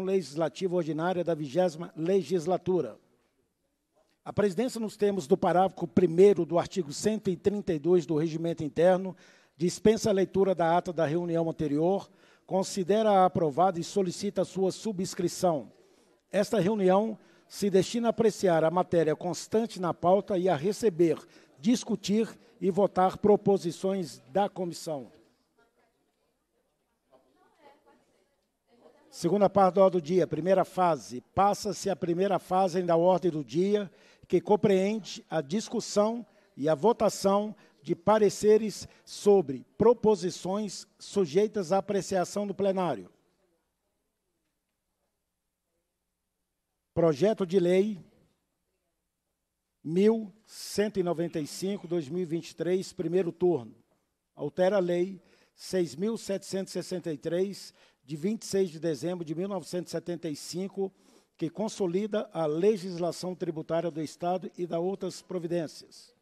Legislativa Ordinária da 20 Legislatura. A presidência, nos termos do parágrafo 1 do artigo 132 do Regimento Interno, dispensa a leitura da ata da reunião anterior, considera-a aprovada e solicita sua subscrição. Esta reunião se destina a apreciar a matéria constante na pauta e a receber, discutir e votar proposições da comissão. Segunda parte da ordem do dia, primeira fase. Passa-se a primeira fase da ordem do dia, que compreende a discussão e a votação de pareceres sobre proposições sujeitas à apreciação do plenário. Projeto de Lei 1195-2023, primeiro turno. Altera a Lei 6.763, de 26 de dezembro de 1975, que consolida a legislação tributária do Estado e da outras providências.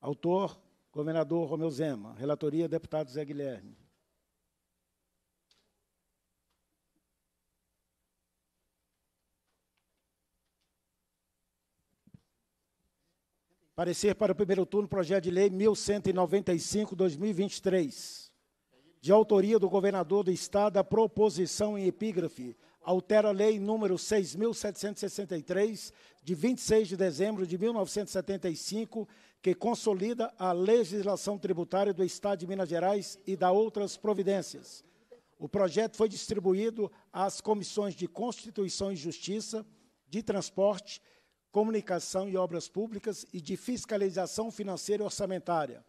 Autor, governador Romeu Zema. Relatoria, deputado Zé Guilherme. Parecer para o primeiro turno, projeto de lei 1195, 2023 de autoria do governador do estado, a proposição em epígrafe altera a lei número 6763 de 26 de dezembro de 1975, que consolida a legislação tributária do estado de Minas Gerais e da outras providências. O projeto foi distribuído às comissões de Constituição e Justiça, de Transporte, Comunicação e Obras Públicas e de Fiscalização Financeira e Orçamentária.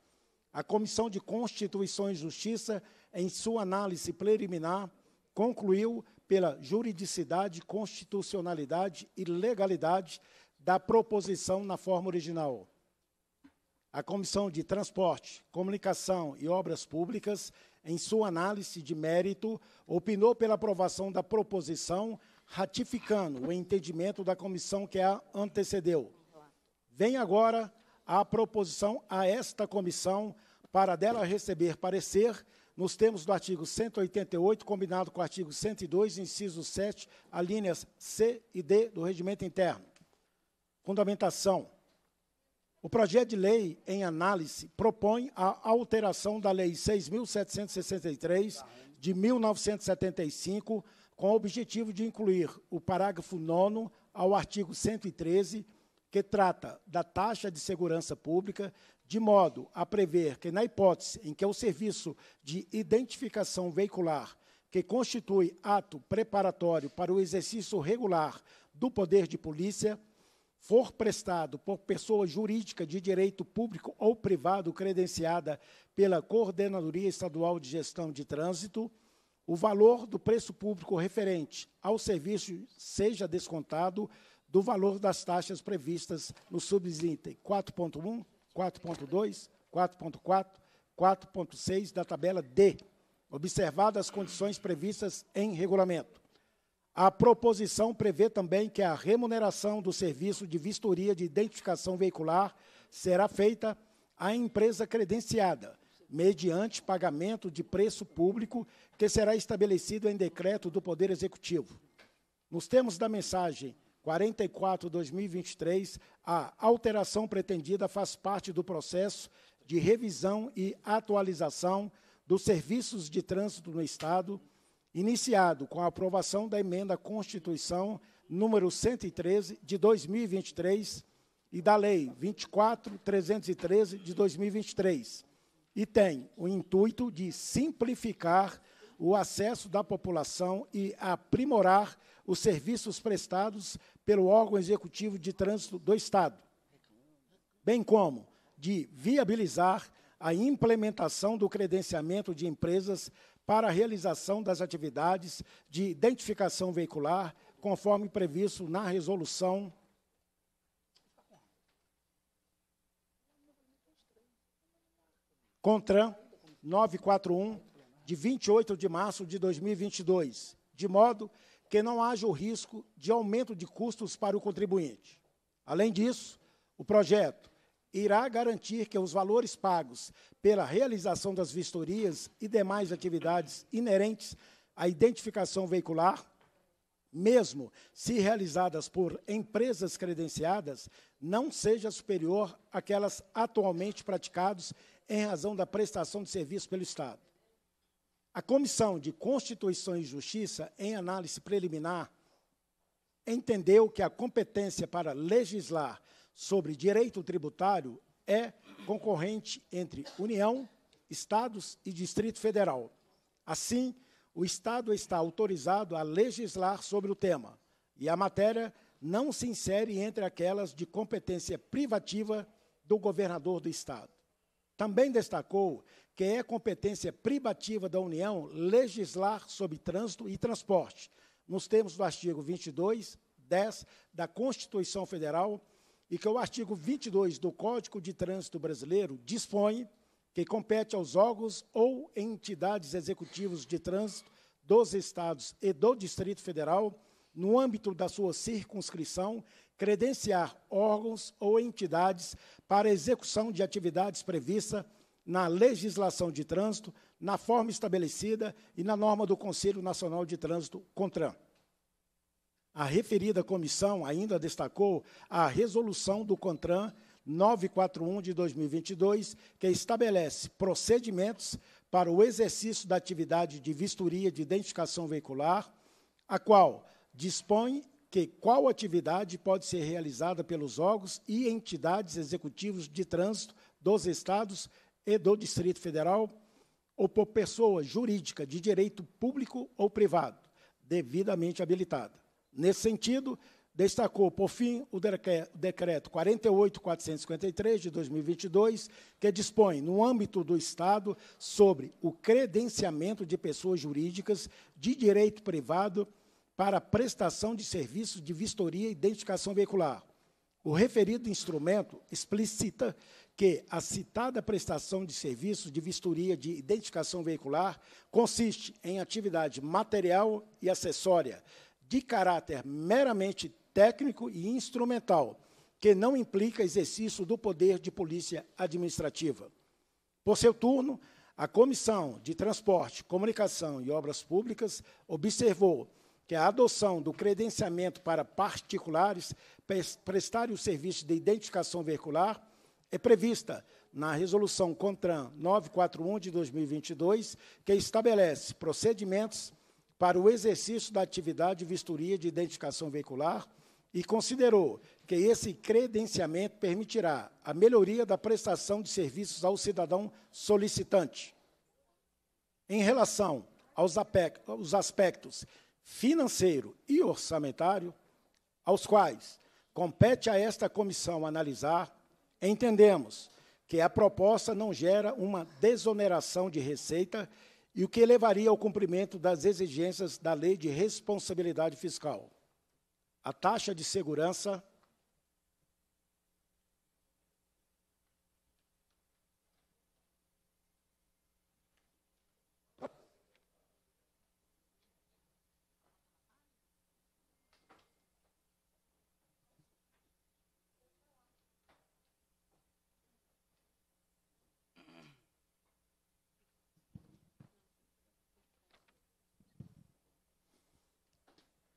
A Comissão de Constituição e Justiça em sua análise preliminar, concluiu pela juridicidade, constitucionalidade e legalidade da proposição na forma original. A Comissão de Transporte, Comunicação e Obras Públicas, em sua análise de mérito, opinou pela aprovação da proposição, ratificando o entendimento da comissão que a antecedeu. Vem agora a proposição a esta comissão para dela receber parecer nos termos do artigo 188, combinado com o artigo 102, inciso 7, alíneas C e D do Regimento Interno. Fundamentação. O projeto de lei em análise propõe a alteração da Lei 6.763, de 1975, com o objetivo de incluir o parágrafo 9 ao artigo 113, que trata da taxa de segurança pública, de modo a prever que, na hipótese em que o serviço de identificação veicular, que constitui ato preparatório para o exercício regular do poder de polícia, for prestado por pessoa jurídica de direito público ou privado credenciada pela Coordenadoria Estadual de Gestão de Trânsito, o valor do preço público referente ao serviço seja descontado do valor das taxas previstas no subitem 4.1 4.2, 4.4, 4.6 da tabela D, observadas as condições previstas em regulamento. A proposição prevê também que a remuneração do serviço de vistoria de identificação veicular será feita à empresa credenciada, mediante pagamento de preço público que será estabelecido em decreto do Poder Executivo. Nos termos da mensagem 44-2023, a alteração pretendida faz parte do processo de revisão e atualização dos serviços de trânsito no Estado, iniciado com a aprovação da emenda à Constituição número 113 de 2023 e da Lei 24313 de 2023, e tem o intuito de simplificar o acesso da população e aprimorar os serviços prestados pelo órgão executivo de trânsito do Estado, bem como de viabilizar a implementação do credenciamento de empresas para a realização das atividades de identificação veicular, conforme previsto na resolução CONTRAN 941, de 28 de março de 2022, de modo que não haja o risco de aumento de custos para o contribuinte. Além disso, o projeto irá garantir que os valores pagos pela realização das vistorias e demais atividades inerentes à identificação veicular, mesmo se realizadas por empresas credenciadas, não seja superior àquelas atualmente praticadas em razão da prestação de serviço pelo Estado. A Comissão de Constituição e Justiça, em análise preliminar, entendeu que a competência para legislar sobre direito tributário é concorrente entre União, Estados e Distrito Federal. Assim, o Estado está autorizado a legislar sobre o tema, e a matéria não se insere entre aquelas de competência privativa do governador do Estado. Também destacou que é competência privativa da União legislar sobre trânsito e transporte, nos termos do artigo 22, 10 da Constituição Federal, e que o artigo 22 do Código de Trânsito Brasileiro dispõe que compete aos órgãos ou entidades executivos de trânsito dos estados e do Distrito Federal, no âmbito da sua circunscrição, credenciar órgãos ou entidades para execução de atividades previstas na legislação de trânsito, na forma estabelecida e na norma do Conselho Nacional de Trânsito, CONTRAN. A referida comissão ainda destacou a resolução do CONTRAN 941 de 2022, que estabelece procedimentos para o exercício da atividade de vistoria de identificação veicular, a qual dispõe que qual atividade pode ser realizada pelos órgãos e entidades executivos de trânsito dos estados e do Distrito Federal ou por pessoa jurídica de direito público ou privado, devidamente habilitada. Nesse sentido, destacou, por fim, o decreto 48453 de 2022, que dispõe, no âmbito do Estado, sobre o credenciamento de pessoas jurídicas de direito privado para prestação de serviços de vistoria e identificação veicular. O referido instrumento explicita que a citada prestação de serviços de vistoria de identificação veicular consiste em atividade material e acessória de caráter meramente técnico e instrumental, que não implica exercício do poder de polícia administrativa. Por seu turno, a Comissão de Transporte, Comunicação e Obras Públicas observou que a adoção do credenciamento para particulares prestarem o serviço de identificação veicular é prevista na resolução CONTRAN 941 de 2022, que estabelece procedimentos para o exercício da atividade de vistoria de identificação veicular e considerou que esse credenciamento permitirá a melhoria da prestação de serviços ao cidadão solicitante. Em relação aos aspectos financeiro e orçamentário, aos quais compete a esta comissão analisar Entendemos que a proposta não gera uma desoneração de receita e o que levaria ao cumprimento das exigências da Lei de Responsabilidade Fiscal. A taxa de segurança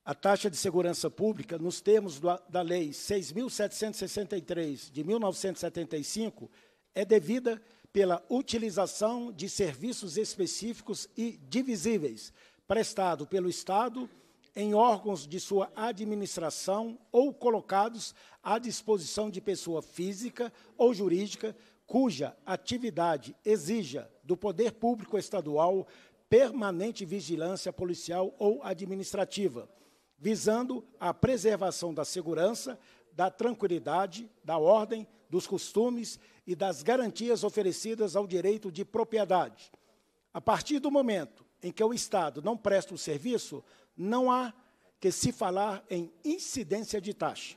a taxa de segurança pública, nos termos da Lei 6.763, de 1975, é devida pela utilização de serviços específicos e divisíveis, prestado pelo Estado em órgãos de sua administração ou colocados à disposição de pessoa física ou jurídica cuja atividade exija do poder público estadual permanente vigilância policial ou administrativa visando a preservação da segurança, da tranquilidade, da ordem, dos costumes e das garantias oferecidas ao direito de propriedade. A partir do momento em que o Estado não presta o serviço, não há que se falar em incidência de taxa.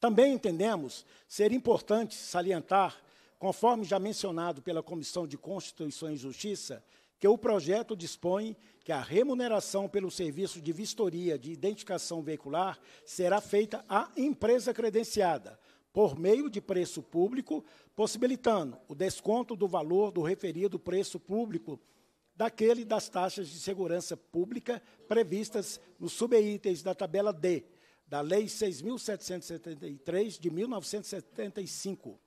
Também entendemos ser importante salientar, conforme já mencionado pela Comissão de Constituição e Justiça, que o projeto dispõe que a remuneração pelo serviço de vistoria de identificação veicular será feita à empresa credenciada, por meio de preço público, possibilitando o desconto do valor do referido preço público daquele das taxas de segurança pública previstas nos subitens da tabela D da Lei 6.773 de 1975.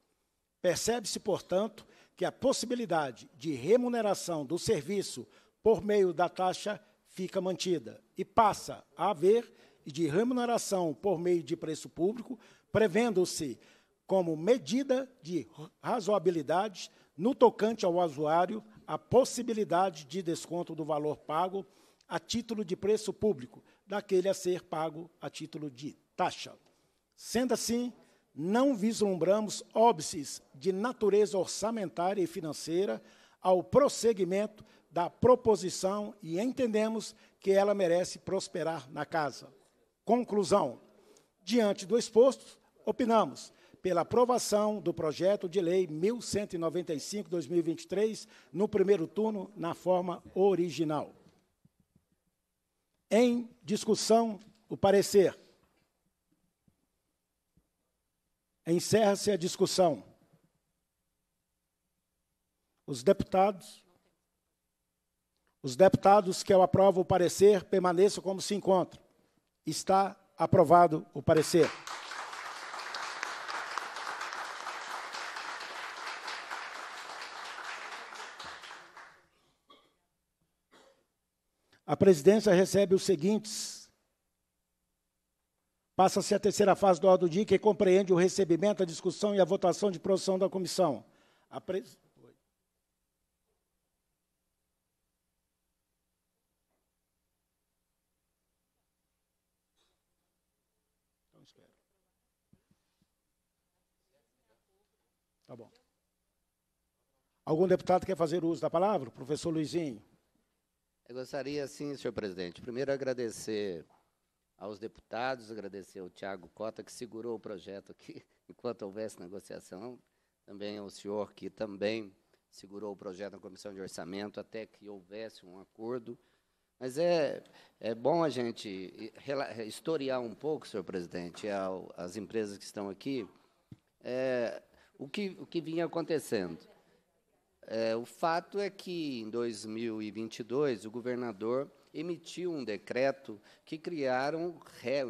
Percebe-se, portanto, que a possibilidade de remuneração do serviço por meio da taxa fica mantida e passa a haver de remuneração por meio de preço público, prevendo-se como medida de razoabilidade no tocante ao usuário a possibilidade de desconto do valor pago a título de preço público, daquele a ser pago a título de taxa. Sendo assim, não vislumbramos óbices de natureza orçamentária e financeira ao prosseguimento da proposição e entendemos que ela merece prosperar na casa. Conclusão. Diante do exposto, opinamos pela aprovação do projeto de lei 1195/2023 no primeiro turno na forma original. Em discussão, o parecer Encerra-se a discussão. Os deputados. Os deputados que eu aprovo o parecer permaneçam como se encontram. Está aprovado o parecer. A presidência recebe os seguintes Passa-se a terceira fase do ordem do dia, que compreende o recebimento, a discussão e a votação de produção da comissão. A pres... Tá bom. Algum deputado quer fazer uso da palavra? Professor Luizinho. Eu gostaria, sim, senhor presidente. Primeiro, agradecer aos deputados, agradecer ao Tiago Cota, que segurou o projeto aqui enquanto houvesse negociação, também ao senhor que também segurou o projeto na comissão de orçamento até que houvesse um acordo. Mas é, é bom a gente historiar um pouco, senhor presidente, ao, as empresas que estão aqui, é, o, que, o que vinha acontecendo. É, o fato é que, em 2022, o governador emitiu um decreto que, criaram,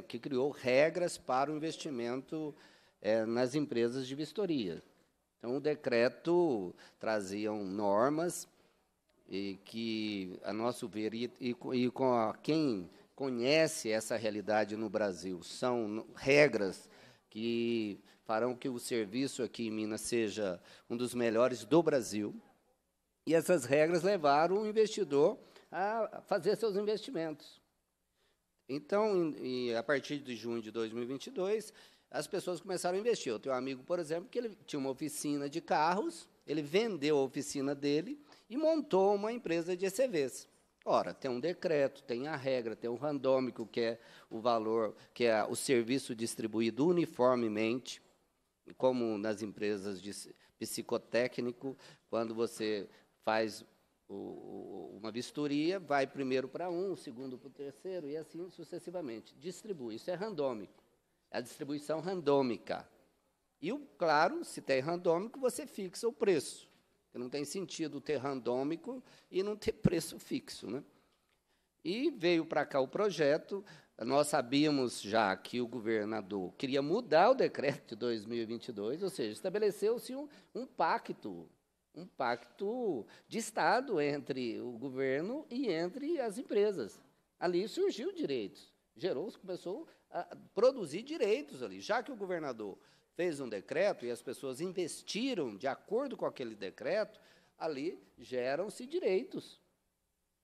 que criou regras para o investimento é, nas empresas de vistoria. Então, o decreto trazia normas e que, a nosso ver, e, e, e com a, quem conhece essa realidade no Brasil, são regras que farão que o serviço aqui em Minas seja um dos melhores do Brasil. E essas regras levaram o investidor a fazer seus investimentos. Então, em, a partir de junho de 2022, as pessoas começaram a investir. Eu tenho um amigo, por exemplo, que ele tinha uma oficina de carros, ele vendeu a oficina dele e montou uma empresa de ECVs. Ora, tem um decreto, tem a regra, tem o um randômico, que é o valor, que é o serviço distribuído uniformemente, como nas empresas de psicotécnico, quando você faz o, uma vistoria, vai primeiro para um, segundo para o terceiro, e assim sucessivamente. Distribui, isso é randômico. É a distribuição randômica. E, claro, se tem randômico, você fixa o preço. não tem sentido ter randômico e não ter preço fixo. Né? E veio para cá o projeto. Nós sabíamos já que o governador queria mudar o decreto de 2022, ou seja, estabeleceu-se um, um pacto um pacto de Estado entre o governo e entre as empresas. Ali surgiu direitos, gerou, começou a produzir direitos ali. Já que o governador fez um decreto e as pessoas investiram de acordo com aquele decreto, ali geram-se direitos.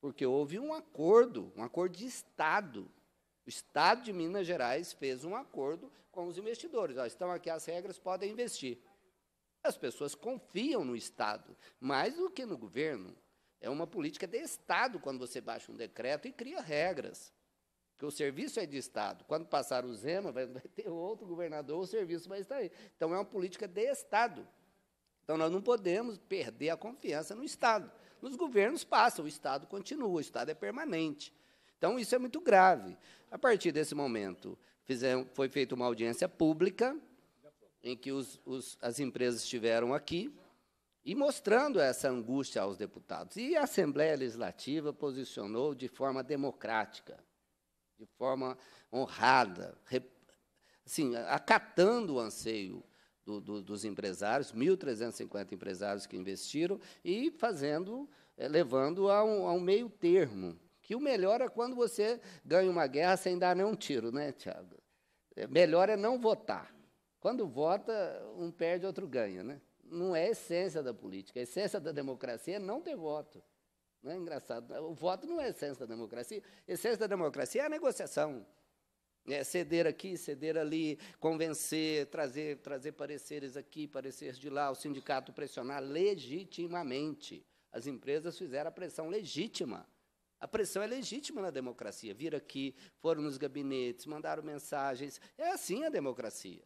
Porque houve um acordo, um acordo de Estado. O Estado de Minas Gerais fez um acordo com os investidores. Ó, estão aqui as regras, podem investir. As pessoas confiam no Estado, mais do que no governo. É uma política de Estado quando você baixa um decreto e cria regras. Porque o serviço é de Estado. Quando passar o Zema, vai, vai ter outro governador, o serviço vai estar aí. Então, é uma política de Estado. Então, nós não podemos perder a confiança no Estado. Nos governos passa, o Estado continua, o Estado é permanente. Então, isso é muito grave. A partir desse momento, foi feita uma audiência pública, em que os, os, as empresas estiveram aqui e mostrando essa angústia aos deputados. E a Assembleia Legislativa posicionou de forma democrática, de forma honrada, rep, assim, acatando o anseio do, do, dos empresários, 1.350 empresários que investiram, e fazendo, é, levando a um, a um meio termo. Que o melhor é quando você ganha uma guerra sem dar nenhum tiro, né, Tiago? Eh, melhor é não votar. Quando vota, um perde, outro ganha. Né? Não é a essência da política. A essência da democracia é não ter voto. Não é engraçado. Né? O voto não é a essência da democracia. A essência da democracia é a negociação. É ceder aqui, ceder ali, convencer, trazer, trazer pareceres aqui, pareceres de lá, o sindicato pressionar legitimamente. As empresas fizeram a pressão legítima. A pressão é legítima na democracia. Vir aqui, foram nos gabinetes, mandaram mensagens. É assim a democracia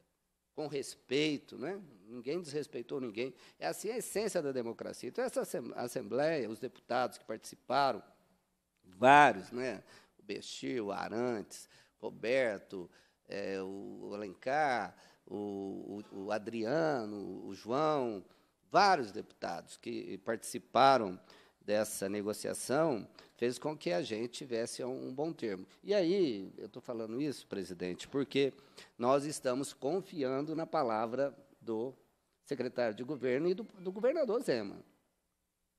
com respeito, né? ninguém desrespeitou ninguém. É assim a essência da democracia. Então, essa Assembleia, os deputados que participaram, vários, né? o Bestir, o Arantes, Roberto, é, o Alencar, o, o, o Adriano, o João, vários deputados que participaram dessa negociação fez com que a gente tivesse um bom termo. E aí, eu estou falando isso, presidente, porque nós estamos confiando na palavra do secretário de governo e do, do governador Zema.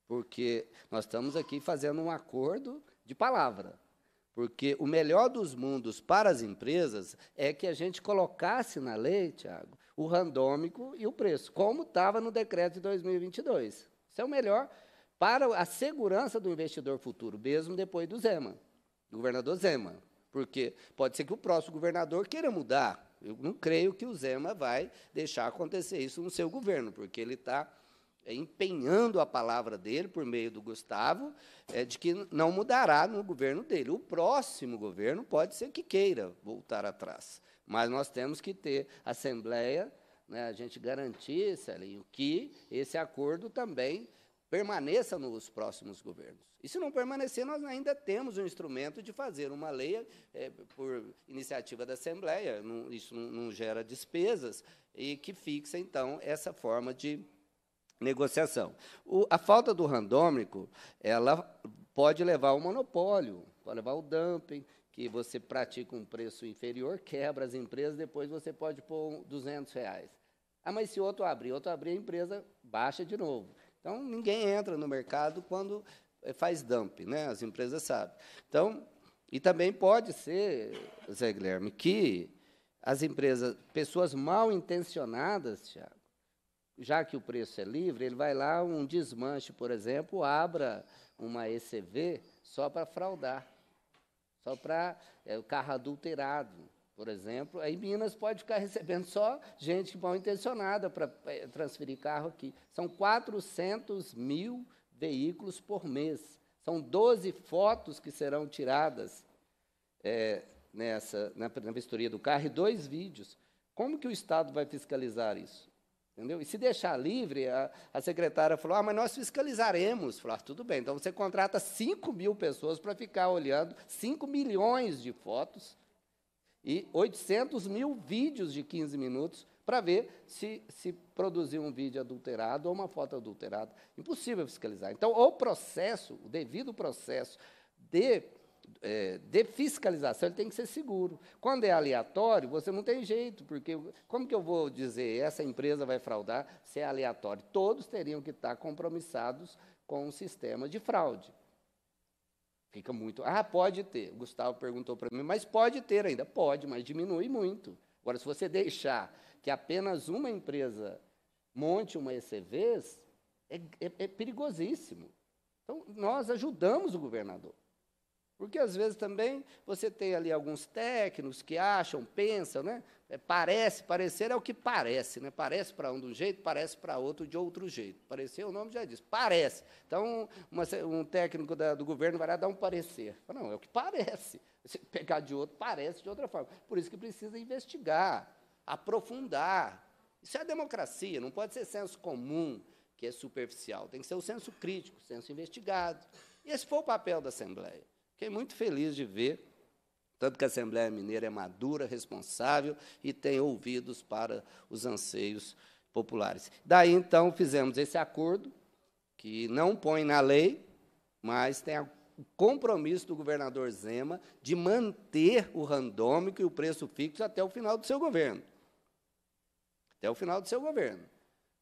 Porque nós estamos aqui fazendo um acordo de palavra. Porque o melhor dos mundos para as empresas é que a gente colocasse na lei, Tiago, o randômico e o preço, como estava no decreto de 2022. Isso é o melhor para a segurança do investidor futuro, mesmo depois do Zema, do governador Zema. Porque pode ser que o próximo governador queira mudar. Eu não creio que o Zema vai deixar acontecer isso no seu governo, porque ele está é, empenhando a palavra dele, por meio do Gustavo, é, de que não mudará no governo dele. O próximo governo pode ser que queira voltar atrás. Mas nós temos que ter Assembleia, né, a gente garantir, Celinho, que esse acordo também permaneça nos próximos governos. E se não permanecer, nós ainda temos o um instrumento de fazer uma lei é, por iniciativa da Assembleia, não, isso não, não, gera despesas, e que fixa, então, essa forma de negociação. O, a falta do randômico, ela pode levar ao monopólio, pode levar ao dumping, que você pratica um preço inferior, quebra as empresas, depois você pode pôr 200 reais. Ah, mas se outro abrir, outro abrir, a empresa baixa de novo. Então, ninguém entra no mercado quando eh, faz dump, né? as empresas sabem. Então, e também pode ser, Zé Guilherme, que as empresas, pessoas mal intencionadas, Thiago, já que o preço é livre, ele vai lá, um desmanche, por exemplo, abra uma ECV só para fraudar, só para é, eh, o carro adulterado por exemplo, aí Minas pode ficar recebendo só gente mal intencionada para eh, transferir carro aqui. São 400 mil veículos por mês. São 12 fotos que serão tiradas é, nessa, na, na vistoria do carro e dois vídeos. Como que o Estado vai fiscalizar isso? Entendeu? E se deixar livre, a, a secretária falou: ah, mas nós fiscalizaremos. falou ah, tudo bem, então você contrata 5 mil pessoas para ficar olhando 5 milhões de fotos e 800 mil vídeos de 15 minutos para ver se, se produziu um vídeo adulterado ou uma foto adulterada. Impossível fiscalizar. Então, o processo, o devido processo de, é, de fiscalização, ele tem que ser seguro. Quando é aleatório, você não tem jeito, porque como que eu vou dizer essa empresa vai fraudar se é aleatório? Todos teriam que estar compromissados com o um sistema de fraude. Fica muito. Ah, pode ter. O Gustavo perguntou para mim, mas pode ter ainda. Pode, mas diminui muito. Agora, se você deixar que apenas uma empresa monte uma ECVs, é, é, é perigosíssimo. Então, nós ajudamos o governador. Porque às vezes também você tem ali alguns técnicos que acham, pensam, né? É, parece, parecer é o que parece, né? Parece para um de um jeito, parece para outro de outro jeito. Parecer, o nome já diz, parece. Então, uma, um técnico da, do governo vai lá dar um parecer. não, é o que parece. Se pegar de outro, parece de outra forma. Por isso que precisa investigar, aprofundar. Isso é democracia, não pode ser senso comum, que é superficial. Tem que ser o senso crítico, senso investigado. Esse foi o papel da Assembleia. Fiquei muito feliz de ver, tanto que a Assembleia Mineira é madura, responsável e tem ouvidos para os anseios populares. Daí, então, fizemos esse acordo, que não põe na lei, mas tem o compromisso do governador Zema de manter o randômico e o preço fixo até o final do seu governo. Até o final do seu governo.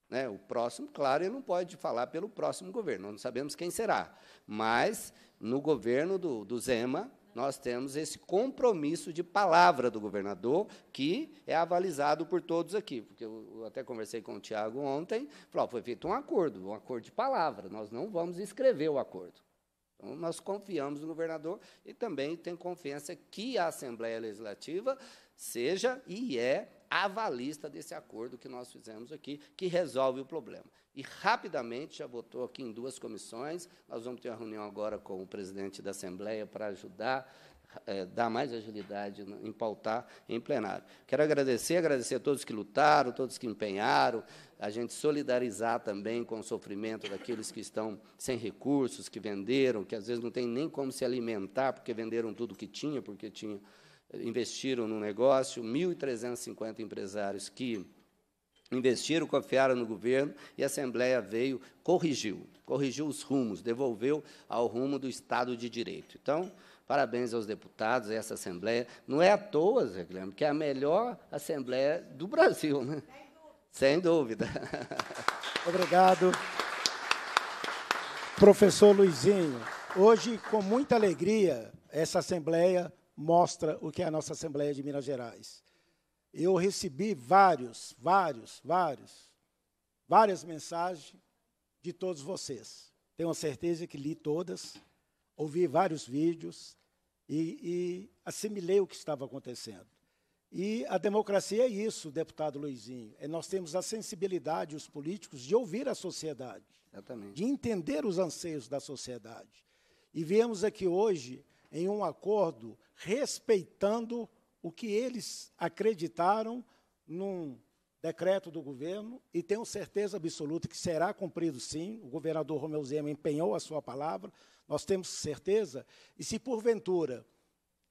Né? O próximo, claro, ele não pode falar pelo próximo governo, não sabemos quem será. Mas, no governo do, do Zema, nós temos esse compromisso de palavra do governador, que é avalizado por todos aqui. Porque eu até conversei com o Tiago ontem, falou, foi feito um acordo, um acordo de palavra, nós não vamos escrever o acordo. Então, nós confiamos no governador e também tem confiança que a Assembleia Legislativa seja e é avalista desse acordo que nós fizemos aqui, que resolve o problema. E rapidamente já votou aqui em duas comissões. Nós vamos ter uma reunião agora com o presidente da Assembleia para ajudar é, dar mais agilidade em pautar em plenário. Quero agradecer, agradecer a todos que lutaram, todos que empenharam, a gente solidarizar também com o sofrimento daqueles que estão sem recursos, que venderam, que às vezes não tem nem como se alimentar, porque venderam tudo que tinha, porque tinha investiram no negócio, 1.350 empresários que investiram, confiaram no governo e a Assembleia veio, corrigiu, corrigiu os rumos, devolveu ao rumo do Estado de Direito. Então, parabéns aos deputados, essa Assembleia. Não é à toa, Zé Guilherme, que é a melhor Assembleia do Brasil. Né? Sem dúvida. Sem dúvida. Obrigado. Professor Luizinho, hoje, com muita alegria, essa Assembleia mostra o que é a nossa Assembleia de Minas Gerais. Eu recebi vários, vários, vários, várias mensagens de todos vocês. Tenho certeza que li todas, ouvi vários vídeos e, e assimilei o que estava acontecendo. E a democracia é isso, deputado Luizinho. É nós temos a sensibilidade, os políticos, de ouvir a sociedade, Exatamente. de entender os anseios da sociedade. E viemos aqui hoje em um acordo respeitando o que eles acreditaram num decreto do governo e tenho certeza absoluta que será cumprido sim. O governador Romeu Zema empenhou a sua palavra, nós temos certeza. E se porventura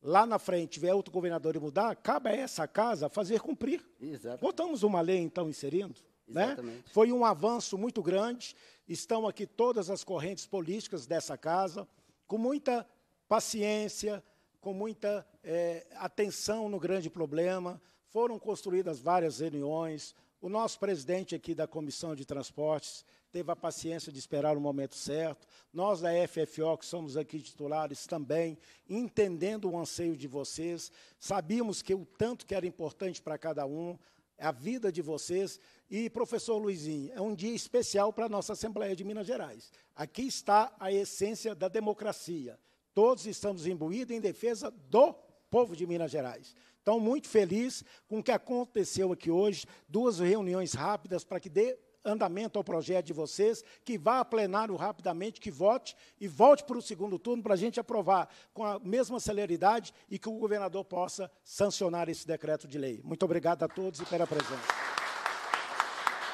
lá na frente tiver outro governador e mudar, cabe a essa casa fazer cumprir. Exatamente. Botamos uma lei então inserindo. Né? Foi um avanço muito grande. Estão aqui todas as correntes políticas dessa casa, com muita paciência, com muita é, atenção no grande problema. Foram construídas várias reuniões. O nosso presidente aqui da Comissão de Transportes teve a paciência de esperar o momento certo. Nós da FFO, que somos aqui titulares também, entendendo o anseio de vocês, sabíamos que o tanto que era importante para cada um, a vida de vocês. E, professor Luizinho, é um dia especial para a nossa Assembleia de Minas Gerais. Aqui está a essência da democracia. Todos estamos imbuídos em defesa do povo de Minas Gerais. Então, muito feliz com o que aconteceu aqui hoje, duas reuniões rápidas para que dê andamento ao projeto de vocês, que vá a plenário rapidamente, que vote e volte para o segundo turno para a gente aprovar com a mesma celeridade e que o governador possa sancionar esse decreto de lei. Muito obrigado a todos e pela presença.